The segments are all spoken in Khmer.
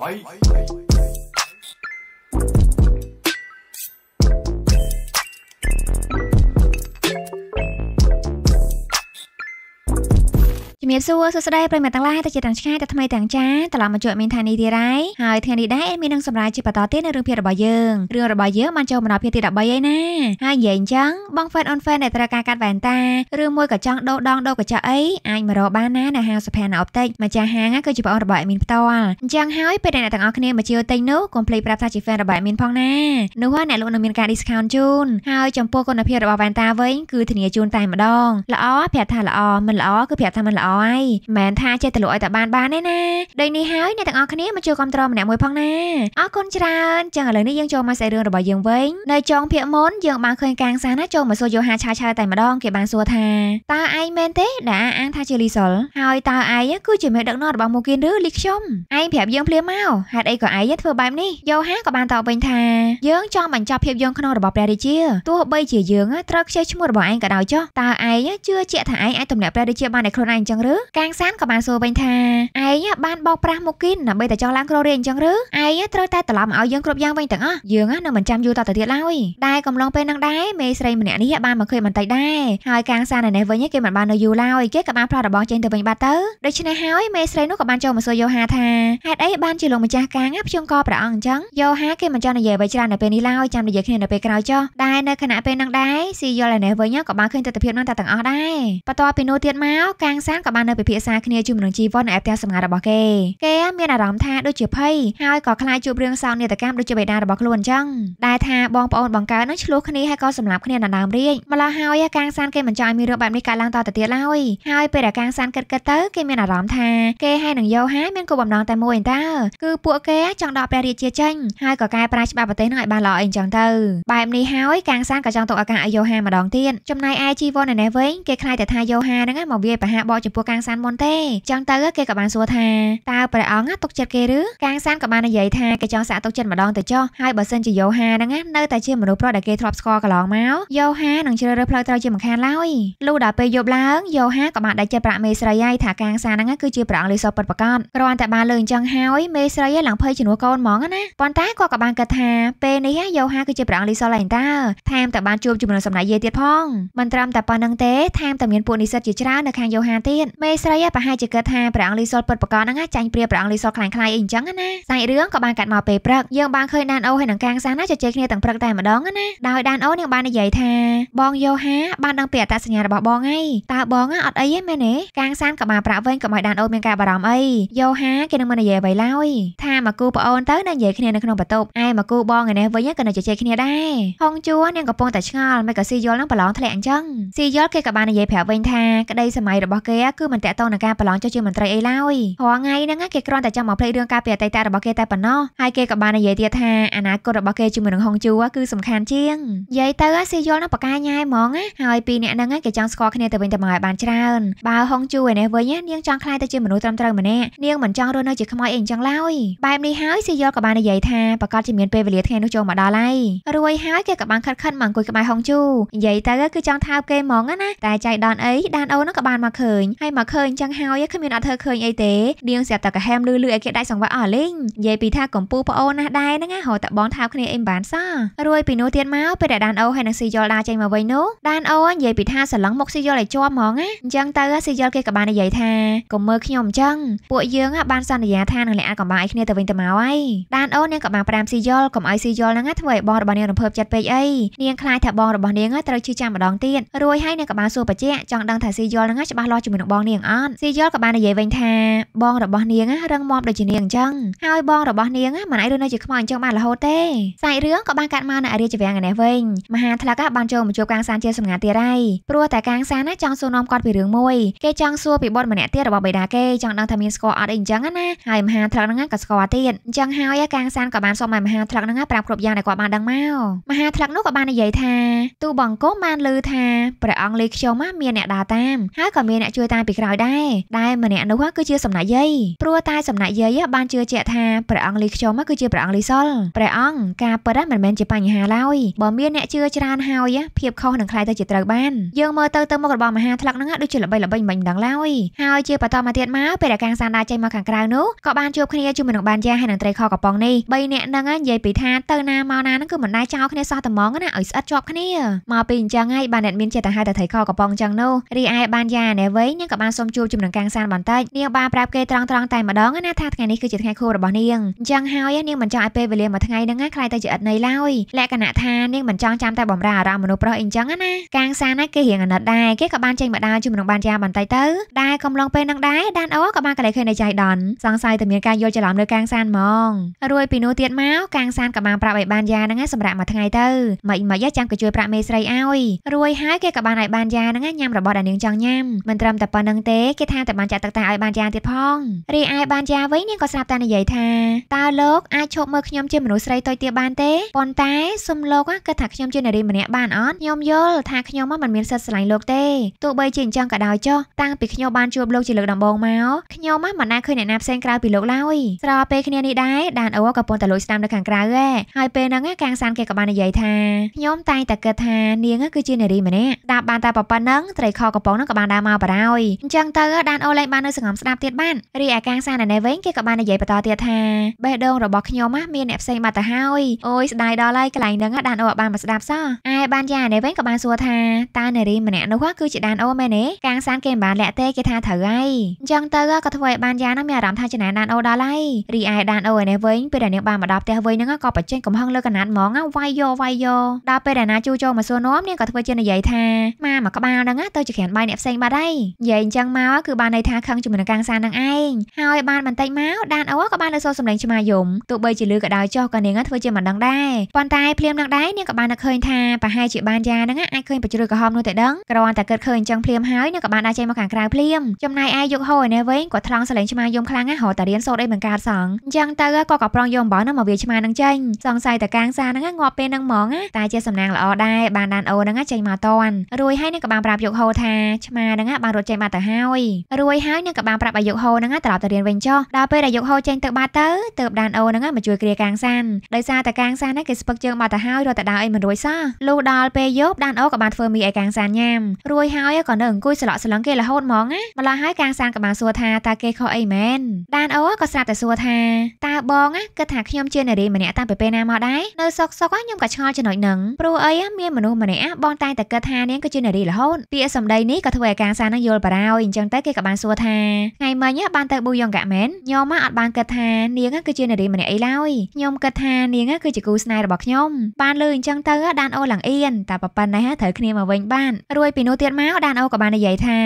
Bye. Bye. ជំរាបសួរសួស្តីប្រិយមិត្តទាំងឡាយទៅជាទាំងឆ្ងាយទាំងថ្មីទាំងចាត្រឡប់មកជួបមានថានេះទៀតហើយហើយថ្ងៃនេះដែរអេមាននឹងសម្រាប់ជាបន្តទៀតនៅរឿងភាគរបស់យើងរឿងរបស់យើងបានចូលមកដល់ភាគទី13ហើយណាហើយនិយាយអញ្ចឹងបងហ្វេនអូនហ្វេនដែលត្រូវការកាត់វ៉ែនតាឬមួយក៏ចង់ដូរដងដូរកញ្ចក់អីអាចមករកបានណានៅហាងសុផាណាអុបតិកម្ចាស់ហាងគឺជាបងរបស់អេមានផ្ទាល់អញ្ចឹងហើយពេលដែលអ្នកទាំងអស់គ្នាមកជាវទិញនោះកុំភ្លេចប្រាប់ថាជា fan របស់អេមានផងណានោះហើយអ្នកលក់នឹងមានការ discount ជូនហើយចំពោះគុណភាពរបស់វ៉ែនតាវិញគឺធានាជូនតែម្ដងល្អប្រាប់ថាល្អមិនល្អគឺប្រាប់ថាមិនល្អហើយមិនថាចេះតលក់ឲ្យតែបានបានទេណាដូចនេះហើយអ្នកទាំងអស់គ្នាមកជួយគ្រប់គ្រងម្នាក់មួយផងណាអរគុណច្រើនចឹងឥឡូវនេះយើងចូលមកស្អីរឿងរបស់យើងវិញនៅចុងភាកមុនយើងបានឃើញកាងសាណាចូលមកសួរយោហាឆាឆើតែម្ដងគេបានសួរថាតើឯងមែនទេដែលអាងថាជាលីសុលហើយតើឯងគឺជាមេដឹកនាំរបស់មូគីនឬលីខ្ញុំឯងប្រាប់យើងភ្លាមមកហេតុអីក៏ឯងធ្វើបែបនេះយោហាក៏បានតបវិញថាយើងចង់បញ្ចប់ភាពយន្តក្នុងរបស់ព្រះរាជាទោះបីជាយើងត្រូវខ្ជិះឈ្មោះរបស់ឯងក៏ដោយចុះតើឯងជឿជាក់ថាឯងអាចទម្លាក់ព្រះរាជាបានដោយខ្លួនឯងអញ្ចឹងឬឬកាងសានក៏បានសួរវិញថាឯងបានបោកប្រាស់មុខគីនដើម្បីតែចង់ឡើងគ្រោះរាជអញ្ចឹងឬឯងត្រូវតែត្រឡប់មកឲ្យយើងគ្រប់យ៉ាងវិញទាំងអស់យើងនឹងមិនចាំយូរតទៅទៀតឡើយតែកំឡុងពេលនឹងដែរមេស្រីម្នាក់នេះបានមកឃើញបន្តិចដែរហើយកាងសាននៅនេះវិញគេមិនបាននៅយូរឡើយគេក៏បានផ្លាស់របងចេញទៅវិញបាត់ទៅដូច្នេះហើយមេស្រីនោះក៏បានចូលមកសួរយូហាថាហេតុអីបានជាលោកម្ចាស់កាងភ្ជុំកព្រះអង្គអញ្ចឹងយូហាគេមិនចង់និយាយអ្វីច្រើននៅពេលនេះឡើយចាំនិយាយគ្នានៅពេលក្រោយចុះតែនៅខណៈពេលនឹងដែរស៊ីយល់នៅនេះវិញក៏បានឃើញទស្សនវិជ្ជានឹងតែទាំងអស់ដែរបន្ទាប់ពីនោះទៀតមកកាងសានក៏ក៏បាននៅពិភាក្សាគ្នាជាមួយនឹងជីវ័ននៅឯផ្ទះសម្ងាត់របស់គេគេមានអារម្មណ៍ថាដូចជាភ័យហើយក៏ខ្លាចជួបរឿងសោកនាដកម្មដូចជាបេដារបស់ខ្លួនអញ្ចឹងដែលថាបងប្អូនបង្កើតនឹងឆ្លោះគ្នាហើយក៏សម្លាប់គ្នាដណ្ដើមរាជម្ល៉េះហើយកាងសានគេមិនចង់ឲ្យមានរឿងបែបនេះកើតឡើងតទៅទៀតឡើយហើយពេលដែលកាងសានគិតគិតទៅគេមានអារម្មណ៍ថាគេហើយនឹងយកហើយមានគោលបំណងតែមួយតើគឺពួកគេចង់ដកព្រះរាជាចេញហើយក៏កែប្រែច្បាប់ប្រទេសនឹងឲ្យបានល្អអីអញ្ចឹងទៅបែបនេះហើយកាងសានក៏ចង់ទុកឱកាសឲ្យយូហាម្ដងទៀតចំណែកឯជីវ័ននៅនេះវិញគេខ្លាចតែថាយូហាហ្នឹងមកវាយប្រហារបោកចំពោះពួកកាងសានមុនទេចឹងទៅគេក៏បានសួរថាតើព្រះអង្គទុកចិត្តគេឬកាងសានក៏បាននិយាយថាគេចង់សាកទុកចិត្តម្ដងទៅចុះហើយបើសិនជាយូហាហ្នឹងនៅតែជាមនុស្សប្រុសដែលគេធ្លាប់ស្គាល់កន្លងមកយូហានឹងជ្រើសរើសផ្លូវត្រូវជាមិនខានឡើយលុះដល់ពេលយប់ឡើងយូហាក៏បានដេកចិត្តប្រាក់មេស្រីហើយថាកាងសានហ្នឹងគឺជាព្រះអង្គលីសូពិតប្រាកដគ្រាន់តែបានលើអញ្ចឹងហើយមេស្រីឡើងភ័យជំនួសកូនហ្មងណាប៉ុន្តែគាត់ក៏បានគិតថាពេលនេះយូហាគឺជាព្រះអង្គលីសូឡែងតើថែមទាំងបានជួបជាមួយនឹងសម្ដេចយេទៀតផងមិនត្រឹមតែប៉ុណ្្នឹងទេថែមទាំងមានពួកនិស្សិតជាច្រើននៅខាងយូហាទៀតមេស្រីប្រហែលជាគិតថាព្រះអង្គលីសុលពិតប្រាកដហ្នឹងចាញ់ព្រាព្រះអង្គលីសុលខ្លាំងខ្លាយអីអញ្ចឹងណាសាច់រឿងក៏បានកាត់មកពេលព្រឹកយើងបានឃើញដានអូហើយនឹងកាងសាណាជជែកគ្នាទាំងព្រឹកតែម្ដងណាដោយដានអូនឹងបាននិយាយថាបងយូហាបានដឹងពីអត្តសញ្ញាណរបស់បងហើយតើបងអត់អីទេមែនទេកាងសានក៏បានប្រាក់វិញក៏មកដានអូមានការបារម្ភអីយូហាគេនឹងមិននិយាយអ្វីឡើយថាមកគូប្អូនទៅនឹងនិយាយគ្នានៅក្នុងបន្ទប់ឯមកគូបងឯនេះវិញក៏នៅជជែកគ្នាដែរហុងជួនឹងកំពុងតែឆ្ងល់មិនក៏ស៊ីយល់នឹងប្រឡងធ្លាក់អញ្ចឹងស៊ីយល់គេក៏បាននិយាយប្រាប់វិញថាក្តីសម័យរបស់គេគឺមិនតាក់ទងនឹងការប្រឡងចុះជាមន្ត្រីអីឡើយរាល់ថ្ងៃហ្នឹងគេគ្រាន់តែចង់មកភ្លេចរឿងការពីអតីតរបស់គេតែប៉ុណ្ណោះហើយគេក៏បាននិយាយទៀតថាអនាគតរបស់គេជាមួយនឹងហុងជូគឺសំខាន់ជាងនិយាយទៅស៊ីយល់នឹងបកាញ៉ែហ្មងហើយពីរអ្នកហ្នឹងគេចង់ស្គាល់គ្នាទៅវិញទៅមកឲ្យបានច្រើនបើហុងជូឯនេះវិញនាងចង់ខ្លាយទៅជាមនុស្សត្រឹមត្រូវម្នាក់នាងមិនចង់រស់នៅជាខ្មោចអីអញ្ចឹងឡើយបែបនេះហើយស៊ីយល់ក៏បាននិយាយថាប្រកាសជាមានពេលវេលាថ្ងៃនោះចូលមកដល់ហើយរួយហើយគេក៏បានខិតខិតមកអង្គុយក្បែរហុងជូនិយាយទៅគឺចង់ថើបគេហ្មងណាតែចៃដនអីដានអូនហ្នឹងក៏បានមកឃើញហើយមកឃើញចឹងហើយគ្មានអត់ធ្វើឃើញអីទេនាងស្រាប់តែកាហែមលឺលឺឲ្យគេដាច់សង្វាក់អស់លីងនិយាយពីថាកំពូប្អូនណាស់ដែរហ្នឹងហៅតែបងថៅគ្នាអីមិនបានសោះរួយពីនោះទៀតមកពេលដែលដានអូហើយនឹងស៊ីយល់ដាចេញមកវិញនោះដានអូនិយាយពីថាសឡឹងមកស៊ីយល់ឲ្យជាប់ហ្មងណាអញ្ចឹងទៅស៊ីយល់គេក៏បាននិយាយថាកុំមើលខ្ញុំអញ្ចឹងពួកយើងបានសន្យាថានឹងលាអាកំបាឲ្យគ្នាទៅវិញទៅមកហើយដានអូនាងក៏បានប្រាំស៊ីយល់កុំឲ្យស៊ីយល់ហ្នឹងធ្វើឲ្យបងរបស់នាងរំភើបចិត្តពេកអីនាងខ្លាចថាបងរបស់នាងត្រូវជឿចាំម្ដងទៀតរួយហើយនាងក៏បានសួរបញ្ជាក់ចង់ដឹងថាស៊ីយល់ហ្នឹងច្បាស់លាស់ជាមួយនឹងបងបងនាងអត់ស៊ីយល់ក៏បាននិយាយវិញថាបង របស់នាងរឹងមាំដូចជានាងអញ្ចឹងហើយបងរបស់នាងមិនអាចរស់នៅជាខ្មោចអញ្ចឹងបានរហូតទេសាច់រឿងក៏បានកាត់មកនៅរាជវាំងឯនេះវិញមហាថ្លឹកបានចូលមកជួបកាងសានជាសម្ងាត់ទៀតហើយព្រោះតែកាងសានចង់សួរនាំគាត់ពីរឿងមួយគេចង់សួរពីបុតម្នាក់ទៀតរបស់បេដាគេចង់ដឹងថាមានស្គាល់អត់អីអញ្ចឹងណាហើយមហាថ្លឹកហ្នឹងក៏ស្គាល់ទៀតអញ្ចឹងហើយកាងសានក៏បានសុំឲ្យមហាថ្លឹកហ្នឹងប្រាប់គ្រប់យ៉ាងដែលគាត់បានដឹងមកមហាថ្លឹកនោះក៏បាននិយាយថាទូបង្គំបានឮថាព្រះអង្គលេខខ្ញុំមានអ្នកដើរតាមហើយក៏មានអ្នកជួយតាមពីក្រោយដែរដែលម្នាក់នោះគឺជាសំណាក់យាយព្រោះតែសំណាក់យាយបានជឿជាក់ថាព្រះអង្គលីខ្ញុំគឺជាព្រះអង្គលីសុលព្រះអង្គការពិតមិនមែនជាបញ្ហាឡើយបើមានអ្នកជឿច្រើនហើយភាពខុសនឹងខ្លាយទៅជាត្រូវបានយើងមើលទៅទៅមុខរបស់មហាថ្លឹកហ្នឹងដូចជាល្បីល្បីមិនម្ដងឡើយហើយជាបន្តមកទៀតមកពេលដែលកាំងសានដាចេញមកខាងក្រៅនោះក៏បានជួបគ្នាជាមួយនឹងបានយ៉ាហើយនឹងត្រីខកំប៉ុងនេះ3នាក់ហ្នឹងនិយាយពីថាទៅណាមកណាហ្នឹងគឺមិនដែរចោលគ្នាសោះតែហ្មងណាឲ្យស្អិតជាប់គ្នាមកពីអញ្ចឹងហើយបានអ្នកមានចិត្តទៅហៅតែត្រីខកំប៉ុងអញ្ចឹងនោះរីឯបានយ៉ានេះវិញក៏បានសុំជួបជំនឹងកាំងសានបន្តិចនាងបានប្រាប់គេត្រង់ៗតែម្ដងណាថាថ្ងៃនេះគឺជាថ្ងៃខួបរបស់នាងអញ្ចឹងហើយនាងមិនចង់ឲ្យពេលវេលាមួយថ្ងៃហ្នឹងណាខ្លាយទៅជាឥតន័យឡើយលក្ខណៈថានាងមិនចង់ចាំតែបំរើអារម្មណ៍មនុស្សប្រុសអីអញ្ចឹងណាកាំងសានណាគេរៀងអាណិតដែរគេក៏បានចេញមកដើរជំនឹងបានយ៉ាបន្តិចទៅដែរកំឡុងពេលហ្នឹងដែរដានអូក៏បានកលែកឃើញនៅចៃដនសង្ស័យតែមានការយល់ច្រឡំលើកាំងសានហ្មងរួយពីនោះទៀតមកកាំងសានក៏បានប្រាប់ឲ្យបានយ៉ាហ្នឹងសម្រាប់មួយថ្ងៃទៅមិនមិនចាំគេជួយប្រាក់មេស្រីឲ្យរួយហើយគេក៏បានឲ្យបានយ៉ាហ្នឹងញ៉ាំរបស់ដែលនាងចង់ញ៉ាំមិនត្រឹមតែប៉ុប៉ុណ្ណឹងទេគេថាតែបានចាក់ទឹកតែឲ្យបានយ៉ាងទៀតផងរីឯបានយ៉ាងវិញនាងក៏ស្រាប់តែនិយាយថាតើលោកអាចឈប់មើលខ្ញុំជាមនុស្សស្រីតូចទៀតបានទេប៉ុន្តែសុំលោកគិតថាខ្ញុំជានារីម្នាក់បានអត់ខ្ញុំយល់ថាខ្ញុំមិនមានសិទ្ធិស្រឡាញ់លោកទេទោះបីជាអញ្ចឹងក៏ដោយចុះតាំងពីខ្ញុំបានជួបលោកជាលើកដំបូងមកខ្ញុំមិនដែលឃើញអ្នកណាផ្សេងក្រៅពីលោកឡើយស្របពេលគ្នានេះដែរដានអូក៏ប៉ុន្តែលួចស្ដាំនៅខាងក្រៅឯងហើយពេលហ្នឹងកាងសានគេក៏បាននិយាយថាខ្ញុំតែងតែគិតថានាង គឺជានារីម្នាក់ដាប់បានតែប៉ុណ្្នឹងត្រីខកំប៉ុងហ្នឹងក៏បានដើរមកបារោយអញ្ចឹងទៅដានអូលែងបាននៅសងំស្ដាប់ទៀតបានរីឯកាងសានណែវិញគេក៏បាននិយាយបន្តទៀតថាបេះដូងរបស់ខ្ញុំមានអ្នកផ្សេងបាត់ទៅហើយអូយស្ដាយដល់ហើយកន្លែងហ្នឹងដានអូបានមកស្ដាប់សោះឯបានយ៉ាណែវិញក៏បានសួរថាតើនារីម្នាក់នោះគឺជាដានអូមែនទេកាងសានគេមិនបានលាក់ទេគេថាត្រូវហើយអញ្ចឹងទៅក៏ធ្វើឲ្យបានយ៉ាហ្នឹងមានអារម្មណ៍ថាចំណានដានអូដល់ហើយរីឯដានអូណែវិញពេលដែលនាងបានមកដល់ផ្ទះវិញហ្នឹងក៏ប្រជែងកំហឹងលើកណាត់ហ្មងវាយយោវាយយោដល់ពេលដែលណាជួចូលមកសួរនោមនាងក៏ធ្វើជានិយាយថាម៉ាមកក្បាលហ្នឹងទៅជាក្រានបាយអ្នកផ្សេងបាត់ហើយនិយាយអញ្ចឹងមកគឺបានន័យថាខឹងជាមួយនឹងកាំងសានឹងឯងហើយបានបន្តិចមកដានអូក៏បានលើសូរសម្លេងឆ្មាយំទោះបីជាលឺក៏ដោយចុះក៏នាងធ្វើជាមិនដឹងដែរប៉ុន្តែភ្លាមនឹងដែរនាងក៏បានតែឃើញថាប្រហែលជាបានយ៉ានឹងអាចឃើញបញ្ជ្រួយក្រហមនោះតែដឹងគ្រាន់តែគិតឃើញអញ្ចឹងភ្លាមហើយនាងក៏បានដើរចេញមកខាងក្រៅភ្លាមចំណែកឯយកហូរឯនេះវិញគាត់ថ្លង់សម្លេងឆ្មាយំខ្លាំងណាស់រហូតតែរៀនសូត្រអីមិនកើតសោះអញ្ចឹងទៅក៏ក៏ប្រងយកអំបោះនឹងមកវាឆ្មានឹងចេញសង្ស័យតែកាំងសានឹងងាប់ពេលនឹងហ្មងតែជាសំណាងល្អដែរបានដានអូនឹងចេញមកតន់រួយហើយនាងក៏បានប្រាប់យកហូរថាឆ្មានឹងបានរត់ចេញបាត់ទៅហើយរួយហើយនឹងក៏បានប្រាប់អាយុហោហ្នឹងត្រឡប់ទៅរៀនវិញចុះដល់ពេលអាយុហោចេញទៅបាត់ទៅទើបដានអូហ្នឹងមកជួយគ្រាកាងសានដោយសារតែកាងសានហ្នឹងគេស្ពឹកជើងបាត់ទៅហើយរត់ទៅដើរអីមិនរួចសោះលុះដល់ពេលយប់ដានអូក៏បានធ្វើមីឲ្យកាងសានញ៉ាំរួយហើយក៏នៅអង្គុយស្លក់ស្លឹងគេរហូតហ្មងណាម្ល៉េះហើយកាងសានក៏បានសួរថាតើគេខុសអីមែនដានអូក៏ស្រាប់តែសួរថាតើបងគិតថាខ្ញុំជានារីម្នាក់តាំងពីពេលណាមកដែរនៅសុកសុកខ្ញុំក៏ឆ្ងល់ចំណុចហ្នឹងព្រោះអីមានមនុស្សម្នាក់បងតែងតែគិតថានាងគឺជានារីរហូតពាក្យសម្ដីនេះក៏ធ្វើឲ្យកាងសាននឹងយល់បារដោយអញ្ចឹងទៅគេក៏បានសួរថាថ្ងៃមិញបានទៅប៊ូយ៉ុងកាមែនញោមអត់បានគិតថានាងគឺជានារីម្នាក់អីឡើយខ្ញុំគិតថានាងគឺជាគូស្នេហ៍របស់ខ្ញុំបានលើអញ្ចឹងទៅដានអូឡើងអៀនតែប៉ុណ្ណេះត្រូវគ្នាមកវិញបានរួយពីនោះទៀតមកដានអូក៏បាននិយាយថា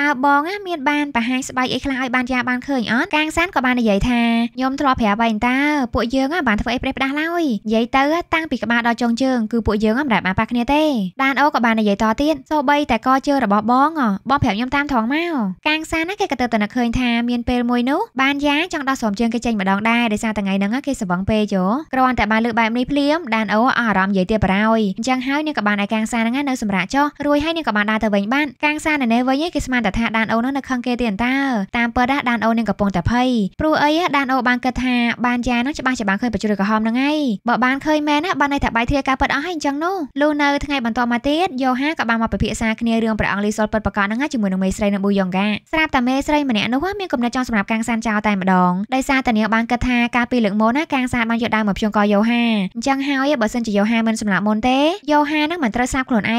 តើបងមានបានបរហាញស្បែកអីខ្លះឲ្យបានយ៉ាបានឃើញអត់កាងសានក៏បាននិយាយថាខ្ញុំធ្លាប់ប្រាប់ឯងតើពួកយើងបានធ្វើអីប្រេះផ្ដាស់ឡើយនិយាយទៅតាំងពីក្បាលដល់ចុងជើងគឺពួកយើងមិនដែលបានប៉ះគ្នាទេដានអូក៏បាននិយាយតទៀតសូម្បីតែកជើងរបស់បងបងប្រាប់ខ្ញុំតាមធផងមកកាងសានណាគេក៏ទៅតែឃើញថាមានពេលមួយនោះបានយ៉ាចង់ដោះស្រោមជើងគេចេញម្ដងដែរដោយសារថ្ងៃហ្នឹងគេសបងពេកយោគ្រាន់តែបានលើកបែបនេះភ្លាម ដានអូអអារម្មណ៍និយាយទៀតបារយអញ្ចឹងហើយនាងក៏បានឲ្យកាងសាហ្នឹងនៅសម្រាប់ចោះរួយហើយនាងក៏បានដើរទៅវិញបានកាងសានៅនេះវិញគេស្មានតែថាដានអូហ្នឹងនៅខឹងគេទៀតតើតាមពិតដានអូនាងកំពុងតែភ័យព្រោះអីដានអូបានគិតថាបានយ៉ាហ្នឹងច្បាស់ច្បាស់ឃើញបញ្ជួយក្រហមហ្នឹងហើយបើបានឃើញមែនណាបានន័យថាបាយធាការពិតអស់ហើយអញ្ចឹងនោះលុះនៅថ្ងៃបន្តមកទៀតយូហាក៏បានមកពិភាក្សាគ្នារឿងព្រះអង្គលីសុលពិតប្រកបហ្នឹងជាមួយនឹងមេស្រីត្រីនិងប៊ូយ៉ុងកាស្រាប់តែមេស្រីម្នាក់នោះមានកំណត់ចង់សម្រាប់កាំងសានចោលតែម្ដងដោយសារតានាងបានគិតថាកាលពីលើកមុនណាកាំងសានបានយកដើមមកភ្ជាប់កយោហាអញ្ចឹងហើយបើសិនជាយោហាមិនសម្រាប់មុនទេយោហានឹងមិនត្រូវស្រាប់ខ្លួនឯងណា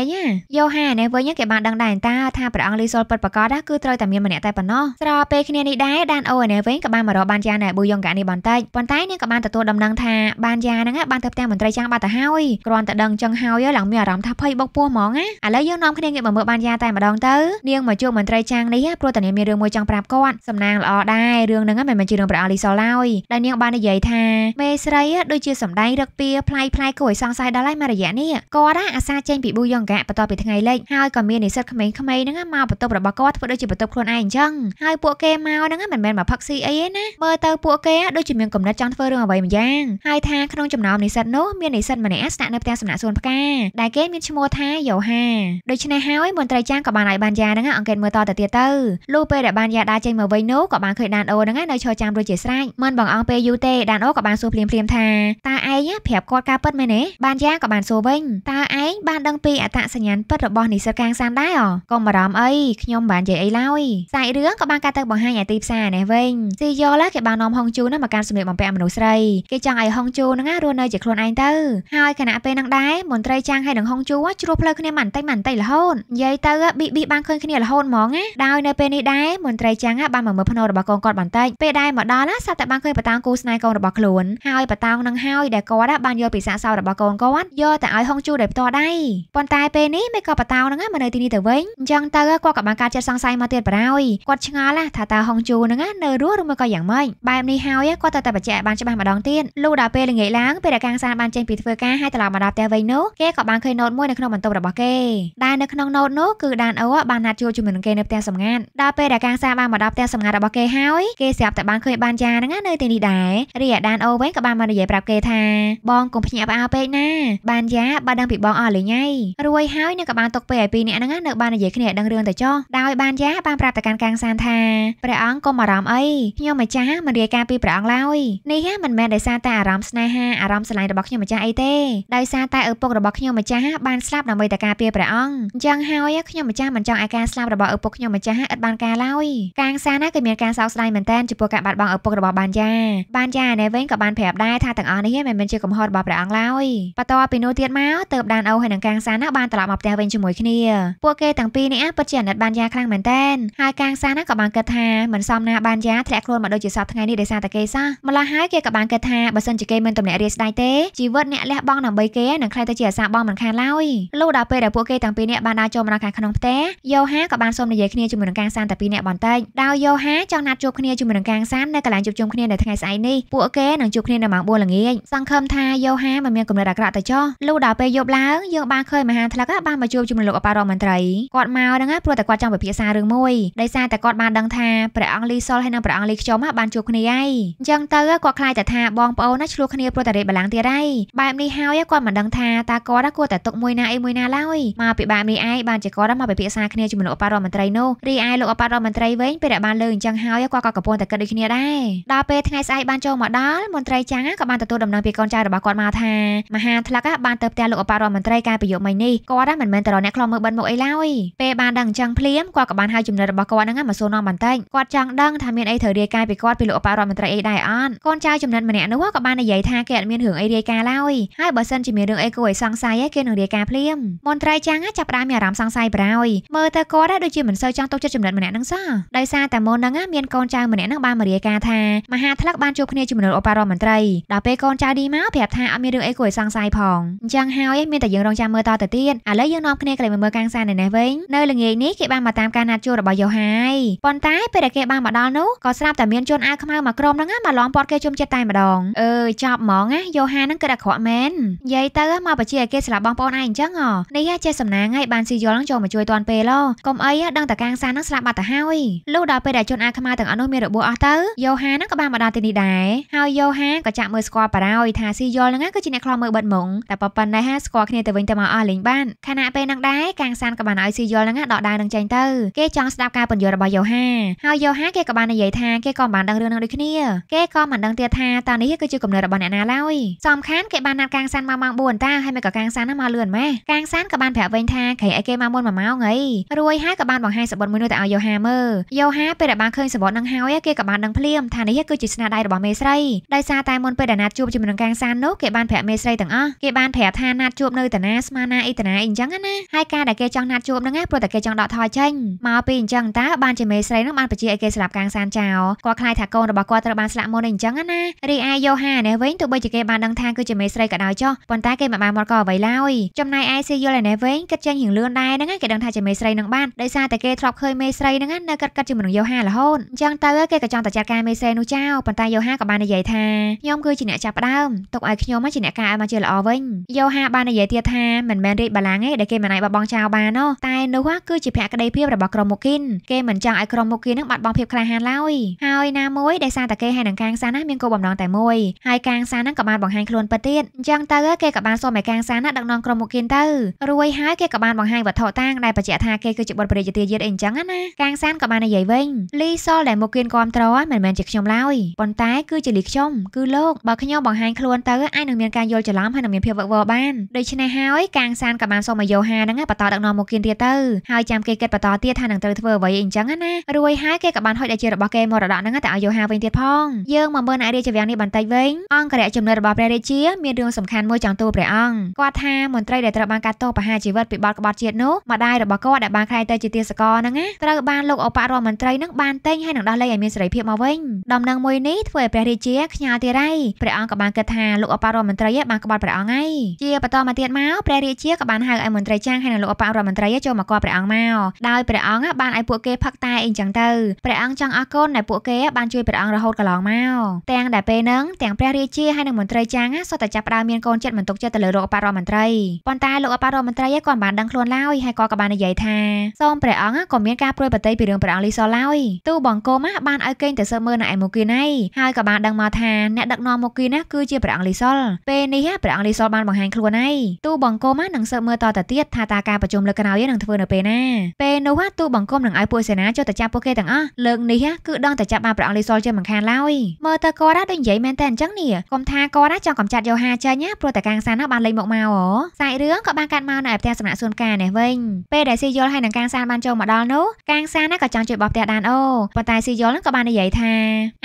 យោហានេះវិញគេបានដឹងដែរតាថាព្រះអង្គលីសុលពិតប្រកបណាគឺត្រូវតែមានម្នាក់តែប៉ុណ្ណោះស្របពេលគ្នានេះដែរដានអូនេះវិញក៏បានមករកបានយ៉ាងដែរប៊ូយ៉ុងកានេះបន្តិចប៉ុន្តែនាងក៏បានទទួលដំណឹងថាបានយ៉ាងហ្នឹងបានទៅផ្ទះមន្ត្រីចាំងបាត់ទៅហើយគ្រាន់តែដឹងចឹងហើយឡើងមានអារម្មណ៍ថាភ័យបុកពោះហ្មងណាឥឡូវយើងនាំគ្នាងាកមកមើលបានយ៉ាងតែម្ដងទៅនាងមកជួបមន្ត្រីរីចាំងនេះព្រោះតានាងមានរឿងមួយចង់ប្រាប់គាត់សំណាងល្អដែររឿងហ្នឹង មិនមែនជារឿងព្រះអលីសូឡើយដែលនាងបាននិយាយថា មេស្រីដូចជាសម្ដែងរឹកពីផ្លៃផ្លៃគួរឲ្យសង្ស័យដល់ហើយមករយៈនេះគាត់អាសាចេញពីប៊ូយ៉ងកាបន្ទាប់ពីថ្ងៃលិចហើយក៏មាននិស្សិតក្មេងៗហ្នឹងមកបន្ទប់របស់គាត់ធ្វើដូចជាបន្ទប់ខ្លួនឯងអញ្ចឹងហើយពួកគេមកហ្នឹងមិនមែនមកផឹកស៊ីអីទេណាមើលទៅពួកគេដូចជាមានគំនិតចង់ធ្វើរឿងអ្វីម្យ៉ាងហើយថាក្នុងចំណោមនិស្សិតនោះមាននិស្សិតម្នាក់ស្នាក់នៅផ្ទះសំណាក់សួនផ្កាដែលគេមានឈ្មោះថាយ៉ូហាដូច្នេះហើយមន្ត្រីចាងក៏បានឲ្យបានយ៉ាហ្នឹងអង្កេតមើលតទៅទៀតទៅលុះពេលដែលបានយ៉ាដាចេញមកវិញនោះក៏បានឃើញដានអូហ្នឹងឯងនៅឈរចាំរួចជាស្រេចមិនបងអងពេលយូរទេដានអូក៏បានសួរភ្លាមភ្លាមថាតើឯងប្រាប់គាត់ការពិតមែនទេបានយ៉ាក៏បានសួរវិញតើឯងបានដឹងពីអត្តសញ្ញាណពិតរបស់និស្សិតកាងសាមដែរអូកុំបារម្ភអីខ្ញុំបាននិយាយអីឡើយសាច់រឿងក៏បានកាត់ទៅបង្ហាញឯទីផ្សារនេះវិញស៊ីយ៉លគេបាននាំហុងជូហ្នឹងមកការសម្លៀកបំពាក់មនុស្សស្រីគេចង់ឲ្យហុងជូហ្នឹងរស់នៅជាខ្លួនឯងទៅហើយគណៈពេលហ្នឹងដែរមន្ត្រីចាំងឲ្យនឹងហុងជូជ្រួផ្លូវគ្នាមិនតិចមិនតិចរហូតនិយាយទៅប៊ីប៊ីបានឃើញគ្នារហូតហ្មងណាដោយនៅពេលនេះដែរមន្ត្រីចាំងបានមកមើលភ្នែករបស់កូនគាត់បន្តិចពេលដែរមកដល់ណាសាប់តែបានឃើញបតាងគូស្នេហ៍កូនរបស់ខ្លួន ហើយបតាងនឹងហើយដែលគាត់បានយកពីសាកសោរបស់កូនគាត់យកតែឲ្យហុងជូដោយផ្ទាល់ដៃប៉ុន្តែពេលនេះមិនក៏បតាងនឹងមកនៅទីនេះទៅវិញអញ្ចឹងទៅគាត់ក៏បានការចិត្តសង្ស័យមកទៀតបារោយគាត់ឆ្ងល់ណាស់ថាតើហុងជូនឹងនៅរស់ឬមកក៏យ៉ាងម៉េចបែបនេះហើយគាត់ទៅតែបច្ចេកបានច្បាស់ម្ដងទៀតលុះដល់ពេលល្ងាចឡើងពេលដែលកាងសានបានចេញពីធ្វើការហើយត្រឡប់មកដល់ផ្ទះវិញនោះគេក៏បានឃើញណូតមួយនៅក្នុងបន្ទប់របស់គេដែលនៅក្នុងណូតនោះគឺដានអូបានណាត់ជួបជាមួយនឹងគេនៅផ្ទះសម្ងាត់ដល់ពេលដែលកាងសាបានមកដល់ផ្ទះសម្ងាត់របស់គេហើយគេស្រាប់តែបានឃើញបានយ៉ាហ្នឹងនៅ ទីនេះដែររីឯដានអូវិញក៏បានមកនិយាយប្រាប់គេថាបងកុំភ្ញាក់ផ្អើលពេកណាបានយ៉ាបានដឹងពីបងអស់លេងហើយរួយហើយនឹងក៏បានទុកពេលឲ្យពីរនាក់ហ្នឹងនៅបាននិយាយគ្នាឲ្យដឹងរឿងទៅចុះដោយបានយ៉ាបានប្រាប់ទៅកាន់កាងសានថាព្រះអង្គកុំអារម្មណ៍អីខ្ញុំម្ចាស់មិនរាយការណ៍ពីព្រះអង្គឡើយនេះហ่ะមិនមែនដោយសារតែអារម្មណ៍ស្នេហាអារម្មណ៍ស្រឡាញ់របស់ខ្ញុំម្ចាស់អីទេដោយសារតែឪពុករបស់ខ្ញុំម្ចាស់បានស្លាប់ដើម្បីតែការពារព្រះអង្គអញ្ចឹងហើយខ្ញុំម្ចាស់មិនចង់ឲ្យការស្លាប់របស់ឪពុកពុកខ្ញុំម្ចាស់ឥតបានការឡើយកាងសាណាគឺមានការសោកស្ដាយមែនទែនចំពោះការបាត់បង់ឪពុករបស់បានយ៉ាបានយ៉ាណែវិញក៏បានប្រាប់ដែរថាទាំងអស់នេះមិនមែនជាកំហុសរបស់ព្រះអង្គឡើយបន្ទាប់ពីនោះទៀតមកទើបដានអូហើយនឹងកាងសាណាបានត្រឡប់មកផ្ទះវិញជាមួយគ្នាពួកគេទាំងពីរនេះពិតជាអាណិតបានយ៉ាខ្លាំងមែនទែនហើយកាងសាណាក៏បានគិតថាមិនសមណាបានយ៉ាធ្លាក់ខ្លួនមកដូចជាសពថ្ងៃនេះដោយសារតែគេសោះម្ល៉េះហើយគេក៏បានគិតថាបើសិនជាគេមិនទំនាក់រាយស្ដាយទេជីវិតអ្នកលះបង់ដើម្បីគេនឹងខ្ល้ายទៅជាអាសាបងមិនខានឡើយលុះដល់ពេលដែលពួកគេទាំងពីរនាក់បានដើរចូលមកដល់ខាងក្នុងផ្ទះយូហាក៏បានសូមនិយាយយាយគ្នាជាមួយនឹងកាងសានតែពីរនាក់បន្តិចដោយយូហាចង់ណាត់ជួបគ្នាជាមួយនឹងកាងសាននៅកន្លែងជួបជុំគ្នានៅថ្ងៃស្អែកនេះពួកគេនឹងជួបគ្នានៅម៉ោង4ល្ងាចសង្ឃឹមថាយូហាមិនមានគំនិតអាក្រក់ទៅចោះលុះដល់ពេលយប់ឡើងយើងបានឃើញមហាថ្លឹកបានមកជួបជាមួយលោកអបរដ្ឋមន្ត្រីគាត់មកហ្នឹងព្រោះតែគាត់ចង់ពិភាក្សារឿងមួយដោយសារតែគាត់បានដឹងថាព្រះអង្គលីសុលហើយនិងព្រះអង្គលីខ្យមបានជួបគ្នាហើយអញ្ចឹងទៅគាត់ខ្លាចតែថាបងប្អូនណាឆ្លោះគ្នាព្រោះតែរេបលាំងទៀតហើយបែបនេះហើយគាត់មិនដឹងថាតើគាត់គួរតែទុកមួយណាអីមួយណាឡើយមកពីបែបនេះឯងបានជាគាត់មកពិភាក្សាគ្នាជាមួយលោកអបរដ្ឋមន្ត្រីនោះរីឯលោកអបតរដ្ឋមន្ត្រីវិញពេលដែលបានលើអញ្ចឹងហើយគាត់ក៏កំពុងតែគិតដូចគ្នាដែរដល់ពេលថ្ងៃស្អែកបានចូលមកដល់មន្ត្រីចាស់ក៏បានទទួលដំណឹងពីកូនចៅរបស់គាត់មកថាមហាថ្លឹកបានទៅផ្ទះលោកអបតរដ្ឋមន្ត្រីកាលពីយប់មិញនេះគាត់មិនមែនទៅរកអ្នកខ្លោមមើលបិណ្ឌមុខអីឡើយពេលបានដឹងអញ្ចឹងភ្លាមគាត់ក៏បានហៅចំណិតរបស់គាត់ហ្នឹងមកសួរនាំបន្តិចគាត់ចង់ដឹងថាមានអីត្រូវរាយការណ៍ពីគាត់ពីលោកអបរដ្ឋមន្ត្រីអីដែរអត់កូនចៅចំណិតម្នាក់នោះក៏បាននិយាយថាគេអត់មានរឿងអីរាយការណ៍ឡើយហើយបើសិនជាមានរឿងអីគួរឲ្យសង្ស័យគេនឹងរាយការណ៍ភ្លាមមន្ត្រីចាំងចាប់ផ្ដើមមានអារម្មណ៍សង្ស័យប្រោយមើលទៅគាត់ដូចជាមិនសូវចង់ទុកចិត្តចំណិតម្នាក់នឹងសោះដោយសារតែមុនហ្នឹងមានកូនចៅម្នាក់ហ្នឹងបានមករាយការណ៍ថាមហាថ្លឹកបានជួបគ្នាជាមួយឧបរដ្ឋមន្ត្រីដល់ពេលកូនចៅនេះមកប្រាប់ថាអត់មានរឿងអីគួរឲ្យសង្ស័យផងអញ្ចឹងហើយមានតែយើងរងចាំមើលតទៅទៀតឥឡូវយើងនាំគ្នាក្រឡេកមើលកាំងសាននៅនេះវិញនៅល្ងាចនេះគេបានមកតាមការណាត់ជួបរបស់យូហាយប៉ុន្តែពេលដែលគេបានមកដល់នោះក៏ស្រាប់តែមានជនអាវខ្មៅមួយក្រុមហ្នឹងមកឡំពាត់គេជុំចិត្តតែម្ដងអើយចប់ហ្មងណាយូហាហ្នឹងគិតអាក្រក់មែននិយាយទៅមកបញ្ជាឲ្យគេស្លាប់បងប្អូនឯងអញ្ចឹងនេះចេះសំណាងហើយបានស៊ីយល់នឹងចូលមកជួយតាន់ពេលហ៎កុំអីដឹងតាកាងសានឹងស្លាប់បាត់ទៅហើយលុះដល់ពេលដែលជនអាខ្មៅទាំងអស់នោះមានរបួសអស់ទៅយ៉ូហានឹងក៏បានមកដល់ទីនេះដែរហើយយ៉ូហាក៏ចាក់មើលស្គាល់បារោយថាស៊ីយ៉លនឹងគឺជាអ្នកខ្លោមើលបាត់មុងតែប៉ប៉ុណ្ណេះហាស្គាល់គ្នាទៅវិញទៅមកអស់លេងបានខណៈពេលនឹងដែរកាងសានក៏បានឲ្យស៊ីយ៉លនឹងដកដាវនឹងចេញទៅ គេចង់ស្ដាប់ការពន្យល់របស់យ៉ូហាហើយយ៉ូហាគេក៏បាននិយាយថាគេក៏មិនបានដឹងរឿងនឹងដូចគ្នា គេក៏មិនដឹងទៀតថាតើនេះគឺជាកំណើរបស់អ្នកណាឡើយសំខាន់គេបានណាត់កាងសានមកម៉ោង4តាហើយមិនក៏កាងសានមកលឿនម៉េះកាងសានក៏បានប្រាប់វិញថាគេឲ្យគេមកមុនមួយម៉ោងហីរួយហើយក៏បានបង្ហាញហាយសបុតមួយនោះទៅឲ្យយូហាមើលយូហាពេលដែលបានឃើញសបុតនឹងហើយគេក៏បានដឹងភ្លាមថានេះគឺជាស្នាដៃរបស់មេស្រីដោយសារតែមុនពេលដែលណាត់ជួបជាមួយនឹងកាងសាននោះគេបានប្រាប់មេស្រីទាំងអស់គេបានប្រាប់ថាណាត់ជួបនៅតាណាស្មាណាអ៊ីតាណាអីអញ្ចឹងណាហើយការដែលគេចង់ណាត់ជួបហ្នឹងព្រោះតែគេចង់ដកថយចេញមកពីអញ្ចឹងតើបានជាមេស្រីនឹងបានបញ្ជាឲ្យគេស្លាប់កាងសានចោលគាត់ខ្លាចថាកូនរបស់គាត់ត្រូវបានស្លាប់មុនអីអញ្ចឹងណារីឯយូហានេះវិញទោះបីជាគេបានដឹងថាគឺជាមេស្រីក៏ដោយចុះប៉ុន្តែគេមិនបានមកក៏អ្វីឡើយចំណែកឯស៊ីយល់ឯនេះវិញគិតចេញរៀងលឿនដែរហ្នឹងគេដឹងថាជាមេស្រីនឹងបានដោយសារតែដែលគេធ្លាប់ឃើញមេស្រីហ្នឹងនៅកាត់កាត់ជាមនុស្សយោហារហូតអញ្ចឹងទៅគេក៏ចង់តែចាត់ការមេស្រីនោះចោលប៉ុន្តែយោហាក៏បាននិយាយថាខ្ញុំគឺជាអ្នកចាប់ផ្ដើមទុកឲ្យខ្ញុំជាអ្នកការឲ្យមកជាល្អវិញយោហាបាននិយាយទៀតថាមិនមែនរីកបាឡាំងទេដែលគេមិនអាចបបងចោលបានទេតែនោះគឺជាភក្តីភាពរបស់ក្រុមមូគីនគេមិនចង់ឲ្យក្រុមមូគីននឹងបាត់បង់ភាពក្លាហានឡើយហើយណាមួយដែលសារតែគេហើយនឹងកាងសាណាមានគោលបំណងតែមួយហើយកាងសាហ្នឹងក៏បានបង្ហាញខ្លួនពិតទៀតអញ្ចឹងទៅគេក៏បានសុំឲ្យកាងសាណាដឹកនាំក្រុមមូគីនទៅរួយហើយគេក៏បានបង្ហាញវត្ថុតាងដែលបញ្ជាក់ថាគេគឺជាបុត្រព្រះយទាជាតិអីអញ្ចឹងណាកាងសានក៏បាននិយាយវិញលីសលដែលមកគៀនគ្រប់ត្រមិនមែនជាខ្ញុំឡើយប៉ុន្តែគឺជាលីខ្ញុំគឺលោកបើខ្ញុំបង្ហាញខ្លួនទៅអាចនឹងមានការយល់ច្រឡំហើយនឹងមានភាពវឹកវរបានដូច្នេះហើយកាងសានក៏បានសូមឲ្យយោហាហ្នឹងបន្តដឹកនាំមកគៀនទៀតទៅហើយចាំគេគិតបន្តទៀតថានឹងត្រូវធ្វើអ្វីអីអញ្ចឹងណារួយហើយគេក៏បានហុចដែលជារបស់គេមរតកហ្នឹងតែឲ្យយោហាវិញទៀតផងយើងមកមើលអ្នករាជវាំងនេះបន្តិចវិញអង្គរៈចំណិតរបស់ព្រះរាជាមានរឿងសំខាន់មួយចង់ទូព្រះអង្គគាត់ថាមន្ត្រីដែលត្រូវបានកាត់ទោសប្រហារជីវិតពីបទក្បត់ជាតិនោះម្ដាយរបស់គាត់ដែលបានខ្លាយទៅជាទាសករហ្នឹងណាត្រូវបានលោកអបរដ្ឋមន្ត្រីនឹងបានតែងហើយនឹងដោះលែងឲ្យមានសេរីភាពមកវិញដំណឹងមួយនេះធ្វើឲ្យព្រះរាជាខ្ញាល់ទីរៃព្រះអង្គក៏បានគិតថាលោកអបរដ្ឋមន្ត្រីបានក្បត់ព្រះអង្គហើយជាបន្តមកទៀតមកព្រះរាជាក៏បានហៅឲ្យមន្ត្រីចាំងហើយនឹងលោកអបរដ្ឋមន្ត្រីចូលមកគាល់ព្រះអង្គមកដោយព្រះអង្គបានឲ្យពួកគេផឹកតែអីចឹងទៅព្រះអង្គចង់អរគុណដែលពួកគេបានជួយព្រះអង្គរហូតកន្លងមកទាំងដែលពេលហ្នឹងទាំងព្រះរាជាហើយនឹងមន្ត្រីចាំងសុទ្ធតែចាប់ផ្ដើមមានកូនចិត្តមិនទុកចិត្តទៅលើលោកអបរដ្ឋមន្ត្រីប៉ុន្តែលោកអបរដ្ឋមន្ត្រីគាត់បានដឹងខ្លួនឡើយហើយគាត់ក៏បាននិយាយថាសូមព្រះអង្គអង្គក៏មានការព្រួយប្រតិពីរឿងព្រះអង្គលីសឡើយទូបង្គោមបានឲ្យកេងទៅស៊ើបមើលនៅឯមួយគីណៃហើយក៏បានដឹងមកថាអ្នកដឹកនាំមួយគីណាគឺជាព្រះអង្គលីសពេលនេះព្រះអង្គលីសបានបង្ហាញខ្លួនហើយទូបង្គោមនឹងស៊ើបមើលតទៅទៀតថាតើការប្រជុំលើកក្រោយនឹងធ្វើនៅពេលណាពេលនោះទូបង្គោមនឹងឲ្យពួកសេនាចុះទៅចាប់ពួកគេទាំងអស់លើកនេះគឺដឹងតែចាប់បានព្រះអង្គលីសជាមិនខានឡើយមើលទៅគាត់ដូចនិយាយមែនតែអញ្ចឹងនេះគុំថាគាត់ចង់កំចាត់យោហាចេញព្រោះតែកាងសានបានលេងមកមកអូសាច់រឿងក៏បានកាត់មកនៅឯផ្ទះសំណាក់សួនការនេះវិញពេលដែលស៊ីយល់ហើយនឹងកាងសានបានចូលមកដល់នោះកាងសាណាក៏ចង់ជួយបោះផ្ទះដានអូប៉ុន្តែស៊ីយ៉ុលហ្នឹងក៏បាននិយាយថា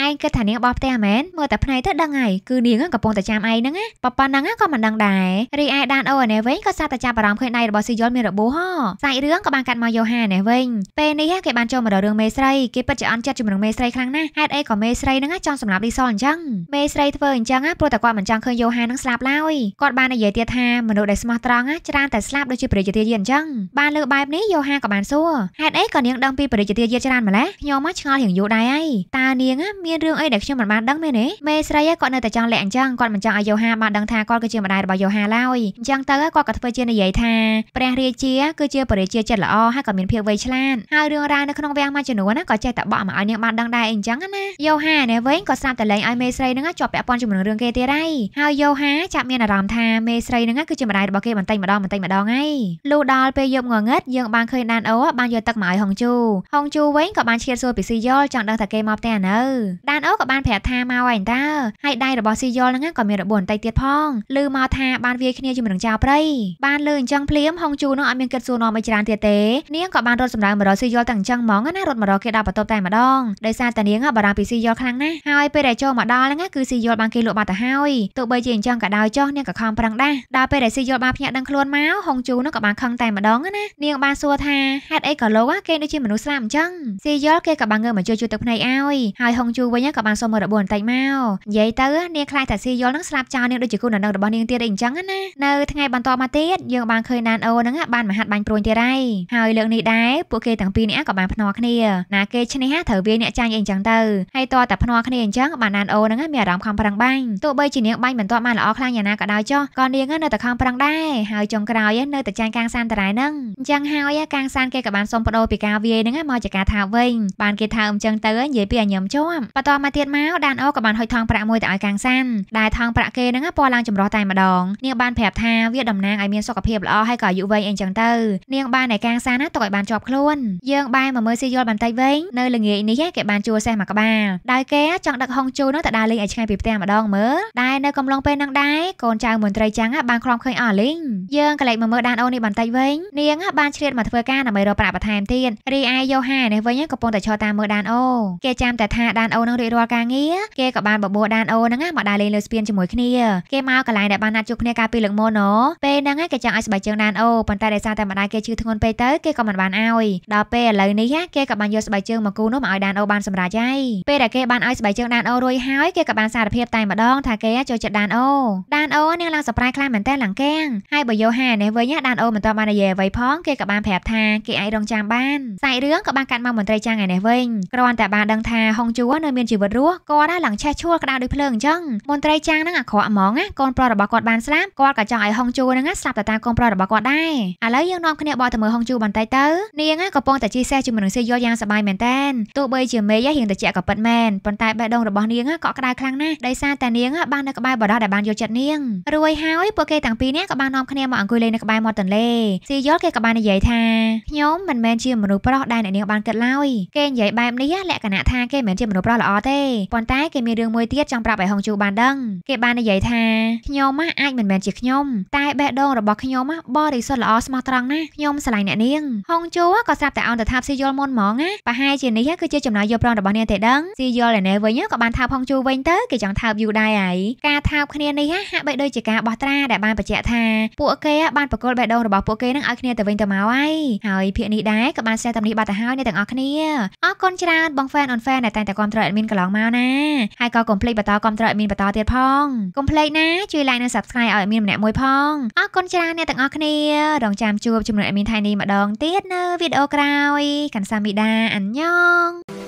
ឯងគិតថានាងបោះផ្ទះមែនមើលតែភ្នែកទៅដឹងហើយគឺនាងកំពុងតែចាំឯងហ្នឹងណាប៉ប៉ុណ្ណឹងក៏មិនដឹងដែររីឯដានអូនេះវិញក៏សាប់តែចាប់អារម្មណ៍ឃើញដៃរបស់ស៊ីយ៉ុលមានរបួសហ៎សាច់រឿងក៏បានកាត់មកយូហានេះវិញពេលនេះគេបានចូលមករករឿងមេស្រីគេពិតជាអន់ចិត្តជាមួយនឹងមេស្រីខ្លាំងណាស់ហេតុអីក៏មេស្រីហ្នឹងចង់សម្លាប់លីសអញ្ចឹងមេស្រីធ្វើអញ្ចឹងព្រោះតែគាត់មិនចង់ឃើញយូហានឹងស្លាប់ឡើយគាត់បាននិយាយទៀតថាមនុស្សដែលស្មោះត្រង់ច្រើនតែស្លាប់ដូចជាព្រះយទាយាអញ្ចឹងបានលើបែបនេះយូហាក៏បានសួរហេតុអីក៏នាងដឹងពីបរិយាទាយាច្រើនម្ល៉េះខ្ញុំមកឆ្ងល់រៀងយូរដែរឯងតើនាងមានរឿងអីដែលខ្ញុំមិនបានដឹងមែនទេមេស្រីគាត់នៅតែចង់លាក់អញ្ចឹងគាត់មិនចង់ឲ្យយូហាបានដឹងថាគាត់គឺជាម្ដាយរបស់យូហាឡើយអញ្ចឹងទៅគាត់ក៏ធ្វើជានិយាយថាព្រះរាជាគឺជាបរិយាចិត្តល្អហើយក៏មានភាពវៃឆ្លាតហើយរឿងរ៉ាវនៅក្នុងវាំងមួយចំនួនណាក៏ចេះតែបក់មកឲ្យនាងបានដឹងដែរអីអញ្ចឹងណាយូហានេះវិញក៏ស្រាប់តែលែងឲ្យមេស្រីនឹងជាប់ពាក់ព័ន្ធជាមួយនឹងរឿងគេទៀតហើយហើយយូហាចាប់មានអារម្មណ៍ថាមេស្រីនឹងគឺជាម្ដាយរបស់គេបន្តិចម្ដងបន្តិចម្ដងឯងលុះដល់ពេលយប់ងងឹតយើងបានឃើញដានអូបានយកទឹកមកឲ្យហុងជូហុងជូវិញក៏បានឈៀតសួរពីស៊ីយ៉លចង់ដឹងថាគេមកផ្ទះអានៅដានអូក៏បានប្រាប់ថាមកឯងតើហើយដៃរបស់ស៊ីយ៉លហ្នឹងក៏មានរបួសបន្តិចទៀតផងឮមកថាបានវាយគ្នាជាមួយនឹងចៅព្រៃបានលើអញ្ចឹងភ្លាមហុងជូនឹងអត់មានគិតសួរនាំអីច្រើនទៀតទេនាងក៏បានរត់សម្ដៅមករកស៊ីយ៉លទាំងអញ្ចឹងហ្មងណារត់មករកគេដល់បន្ទប់តែម្ដងដោយសារតែនាងបារម្ភពីស៊ីយ៉លខ្លាំងណាស់ហើយពេលដែលចូលមកដល់ហ្នឹងគឺស៊ីយ៉លបានគេលក់បាត់ទៅហើយទោះបីជាអញ្ចឹងក៏ដោយចុះនាងក៏ខំប្រឹងដែរដល់ពេលដែលស៊ីយ៉លបានភ្ញាក់ដឹងខ្លួនមកហុងជូនឹងក៏បានខឹងតែម្ដងណានាងបានសួរថាហេតុអីកក៏លោកគេដូចជាមនុស្សស្លាប់អញ្ចឹងស៊ីយល់គេក៏បានងើបមកជួយជួយទឹកភ្នែកឲ្យហើយហុងជូវិញក៏បានសុំមើលរបួសបន្តិចមកនិយាយទៅនាងខ្លាចថាស៊ីយល់នឹងស្លាប់ចោលនាងដូចជាគូននៅរបស់នាងទៀតអីអញ្ចឹងណានៅថ្ងៃបន្តមកទៀតយើងបានឃើញណានអូនឹងបានមហាត់បាញ់ព្រួយទៀតហើយហើយលើកនេះដែរពួកគេទាំងពីរនេះក៏បានភ្នាល់គ្នាណាគេឈ្នះត្រូវវាអ្នកចាញ់អីអញ្ចឹងទៅហើយតតែភ្នាល់គ្នាអញ្ចឹងបានណានអូនឹងមានអារម្មណ៍ខំប្រឹងបាញ់ទោះបីជានាងបាញ់មិនទាន់បានល្អខ្លាំងយ៉ាងណាក៏ដោយចុះក៏នាងនៅតែខំប្រឹងដែរហើយចុងក្រោយនៅតែចាញ់កាងសានតារ៉ៃនឹងអញ្ចឹងហើយកាងសានគេក៏បានបានសុំបដូរពីការវាយហ្នឹងមកជាការថាវិញបានគេថាអ៊ំចឹងទៅនិយាយពីអញញឹមជាប់បន្ទាប់មកទៀតមកដានអូក៏បានហុចថងប្រាក់មួយទៅឲ្យកាំងសាន់ដែលថងប្រាក់គេហ្នឹងពណ៌ឡើងចម្រុះតែម្ដងនាងបានប្រាប់ថាវាតំណាងឲ្យមានសុខភាពល្អហើយក៏អាយុវែងអីចឹងទៅ នាងបានឯកាំងសាន់ណាទុកឲ្យបានជាប់ខ្លួនយើងបែរមកមើលស៊ីយល់បន្តិចវិញនៅល្ងាចនេះគេបានជួសេះមកក្បាលដោយគេចង់ដឹកហុងជូនោះទៅដើរលេងឲ្យឆ្ងាយពីផ្ទះម្ដងមើលដែលនៅកំឡុងពេលហ្នឹងដែរកូនចៅមន្ត្រីចាំងបានខ្លាមឃើញអស់លីងយើងក៏លេចមកមើលដានអូននេះបន្តិចវិញនាងបានឆ្លៀតមកធ្វើការដើម្បីរកប្រាក់បន្ថែមទៀតរីឯយ៉ូហានេះវិញកំពុងតែឈរតាមមើលដានអូគេចាំតែថាដានអូនឹងរៀបរាល់ការងារគេក៏បានបបួលដានអូនឹងមកដើរលេងលើស្ពានជាមួយគ្នាគេមកកន្លែងដែលបានណាត់ជួបគ្នាកាលពីលើកមុនណូពេលហ្នឹងគេចង់ឲ្យស្បែកជើងដានអូប៉ុន្តែដោយសារតែម្ដាយគេជឿធ្ងន់ពេកទៅគេក៏មិនបានឲ្យដល់ពេលឥឡូវនេះគេក៏បានយកស្បែកជើងមកគូនោះមកឲ្យដានអូបានសម្រេចហើយពេលដែលគេបានឲ្យស្បែកជើងដានអូរួយហើយគេក៏បានសារភាពតែម្ដងថាគេចូលចិត្តដានអូដានអូនាងឡើងសប្រៃខ្លាំងមែនតើឡើងកៀងហើយបើយូហានេះវិញដានអូមិនទាន់បាននិយាយអ្វីផងគេក៏បានប្រាប់ថាគេអាចរងងចាំបានសាច់រឿងក៏បានកាត់មកមន្ត្រីចាងឯនេះវិញគ្រាន់តែបានដឹងថាហុងជួរនៅមានជីវិតរស់គាត់ឡើងឆេះឈួលក្តៅដោយភ្លើងអញ្ចឹងមន្ត្រីចាងនឹងអាក្រក់ហ្មងណាកូនប្រុសរបស់គាត់បានស្លាប់គាត់ក៏ចង់ឲ្យហុងជួរនឹងស្លាប់ទៅតាមកូនប្រុសរបស់គាត់ដែរឥឡូវយើងនាំគ្នាបកទៅមើលហុងជួរបន្តិចទៅនាងក៏ពងតែជីសេះជាមួយនឹងសៀយល់យ៉ាងសប្បាយមែនតែនទោះបីជាមេយរៀងត្រជាក់ក៏ពិតមែនប៉ុន្តែបេះដូងរបស់នាងក៏ក្តៅខ្លាំងណាស់ដោយសារតែនាង បាននៅក្បែរបដិដែលបានយកចិត្តនាងរួយហើយពួកគេទាំងពីរនាក់ក៏បាននាំគ្នាមកអង្គុយលេងនៅក្បែរមាត់ទន្លេសៀយល់គេក៏បាននិយាយថាខ្ញុំមិនមិនមែនជាមនុស្សប្រុសដែលអ្នកនាងបានគិតឡើយគេនិយាយបែបនេះលក្ខណៈថាគេមិនមែនជាមនុស្សប្រុសល្អទេប៉ុន្តែគេមានរឿងមួយទៀតចង់ប្រាប់ឲ្យហុងជូបានដឹងគេបាននិយាយថាខ្ញុំអាចមិនមែនជាខ្ញុំតែបេះដូងរបស់ខ្ញុំបរិសុទ្ធល្អស្មោះត្រង់ណាស់ខ្ញុំស្រឡាញ់អ្នកនាងហុងជូក៏ស្រាប់តែអន់ទៅថាស៊ីយល់មុនហ្មងណាប្រហែលជានេះគឺជាចំណាយយល់ព្រមរបស់នាងទេដឹងស៊ីយល់ឯណេះវិញក៏បានថាហុងជូវិញទៅគេចង់ថាបយូរដែរហើយការថាបគ្នានេះហាក់បីដូចជាការបោះត្រាដែលបានបញ្ជាក់ថាពួកគេបានប្រកល់បេះដូងរបស់ពួកគេនឹងឲ្យគ្នាទៅវិញទៅមកហើយហើយភាគនេះដែរក៏បាន share តាមនេះបាត់ទៅហើយអ្នកទាំងអស់គ្នាអរគុណច្រើនបង fan on fan ដែលតែងតែគ្រប់គ្រង admin កន្លងមកណាហើយក៏កុំភ្លេចបន្តគ្រប់គ្រង admin បន្តទៀតផងកុំភ្លេចណាជួយ like និង subscribe ឲ្យ admin ម្នាក់មួយផងអរគុណច្រើនអ្នកទាំងអស់គ្នារងចាំជួបជាមួយ admin ថ្ងៃនេះម្ដងទៀតនៅវីដេអូក្រោយកាន់សាមីដាអញ្ញង